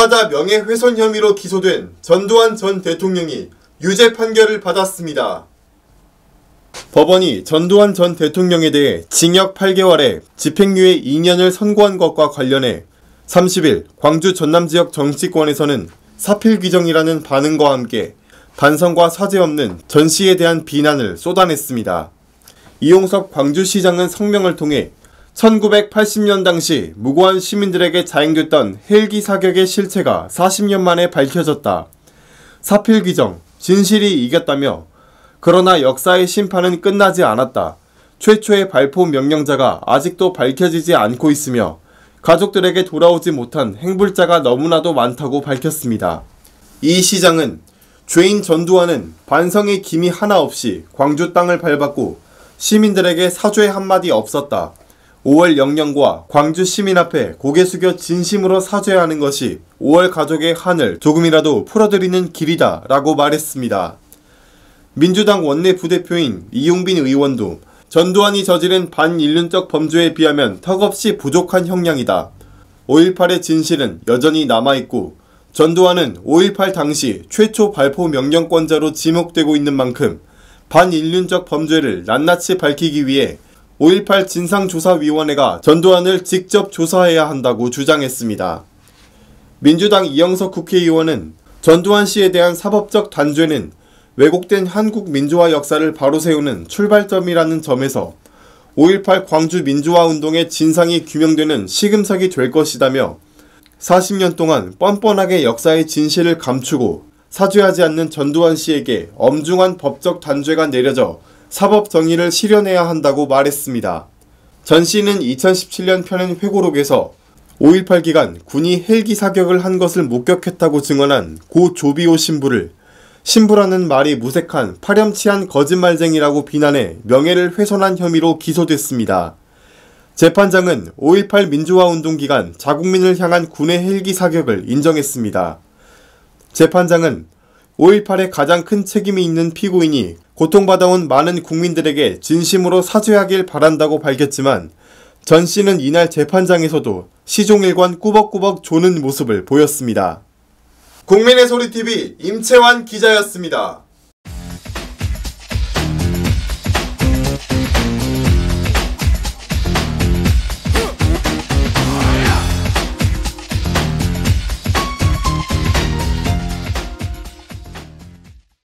타자 명예훼손 혐의로 기소된 전두환 전 대통령이 유죄 판결을 받았습니다. 법원이 전두환 전 대통령에 대해 징역 8개월에 집행유예 2년을 선고한 것과 관련해 30일 광주 전남 지역 정치권에서는 사필 규정이라는 반응과 함께 반성과 사죄 없는 전 씨에 대한 비난을 쏟아냈습니다. 이용섭 광주시장은 성명을 통해 1980년 당시 무고한 시민들에게 자행됐던 헬기 사격의 실체가 40년 만에 밝혀졌다. 사필 귀정 진실이 이겼다며 그러나 역사의 심판은 끝나지 않았다. 최초의 발포 명령자가 아직도 밝혀지지 않고 있으며 가족들에게 돌아오지 못한 행불자가 너무나도 많다고 밝혔습니다. 이 시장은 죄인 전두환은 반성의 김이 하나 없이 광주 땅을 밟았고 시민들에게 사죄 한마디 없었다. 5월 영령과 광주 시민앞에 고개 숙여 진심으로 사죄하는 것이 5월 가족의 한을 조금이라도 풀어드리는 길이다 라고 말했습니다. 민주당 원내 부대표인 이용빈 의원도 전두환이 저지른 반인륜적 범죄에 비하면 턱없이 부족한 형량이다. 5.18의 진실은 여전히 남아있고 전두환은 5.18 당시 최초 발포 명령권자로 지목되고 있는 만큼 반인륜적 범죄를 낱낱이 밝히기 위해 5.18 진상조사위원회가 전두환을 직접 조사해야 한다고 주장했습니다. 민주당 이영석 국회의원은 전두환 씨에 대한 사법적 단죄는 왜곡된 한국 민주화 역사를 바로 세우는 출발점이라는 점에서 5.18 광주 민주화 운동의 진상이 규명되는 시금석이 될 것이다며 40년 동안 뻔뻔하게 역사의 진실을 감추고 사죄하지 않는 전두환 씨에게 엄중한 법적 단죄가 내려져 사법 정의를 실현해야 한다고 말했습니다. 전 씨는 2017년 편현 회고록에서 5.18 기간 군이 헬기 사격을 한 것을 목격했다고 증언한 고 조비오 신부를 신부라는 말이 무색한 파렴치한 거짓말쟁이라고 비난해 명예를 훼손한 혐의로 기소됐습니다. 재판장은 5.18 민주화운동 기간 자국민을 향한 군의 헬기 사격을 인정했습니다. 재판장은 5.18에 가장 큰 책임이 있는 피고인이 고통받아온 많은 국민들에게 진심으로 사죄하길 바란다고 밝혔지만 전 씨는 이날 재판장에서도 시종일관 꾸벅꾸벅 조는 모습을 보였습니다. 국민의 소리 TV 임채환 기자였습니다.